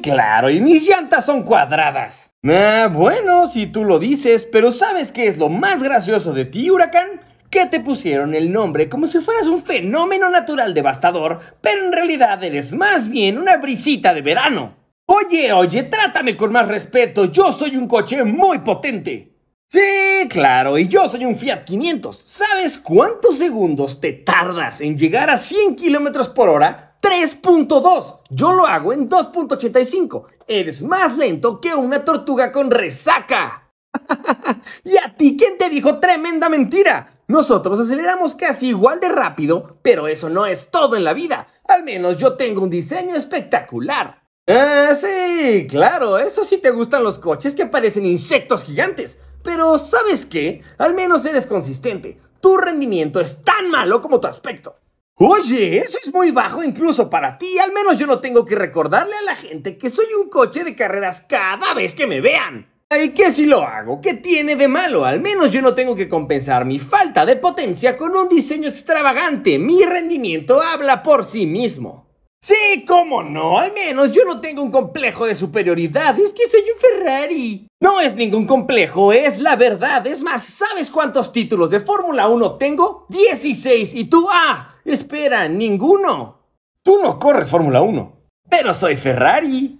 claro, y mis llantas son cuadradas. Ah, bueno, si tú lo dices, pero ¿sabes qué es lo más gracioso de ti, huracán? que te pusieron el nombre como si fueras un fenómeno natural devastador, pero en realidad eres más bien una brisita de verano. Oye, oye, trátame con más respeto, yo soy un coche muy potente. Sí, claro, y yo soy un Fiat 500. ¿Sabes cuántos segundos te tardas en llegar a 100 kilómetros por hora? 3.2. Yo lo hago en 2.85. Eres más lento que una tortuga con resaca. ¿Y a ti quién te dijo tremenda mentira? Nosotros aceleramos casi igual de rápido, pero eso no es todo en la vida. Al menos yo tengo un diseño espectacular. Ah, sí, claro, eso sí te gustan los coches que parecen insectos gigantes. Pero ¿sabes qué? Al menos eres consistente. Tu rendimiento es tan malo como tu aspecto. Oye, eso es muy bajo incluso para ti. Al menos yo no tengo que recordarle a la gente que soy un coche de carreras cada vez que me vean. ¿Y qué si lo hago? ¿Qué tiene de malo? Al menos yo no tengo que compensar mi falta de potencia con un diseño extravagante. Mi rendimiento habla por sí mismo. Sí, cómo no, al menos yo no tengo un complejo de superioridad, es que soy un Ferrari. No es ningún complejo, es la verdad. Es más, ¿sabes cuántos títulos de Fórmula 1 tengo? 16. ¿Y tú? Ah, espera, ninguno. Tú no corres Fórmula 1. Pero soy Ferrari.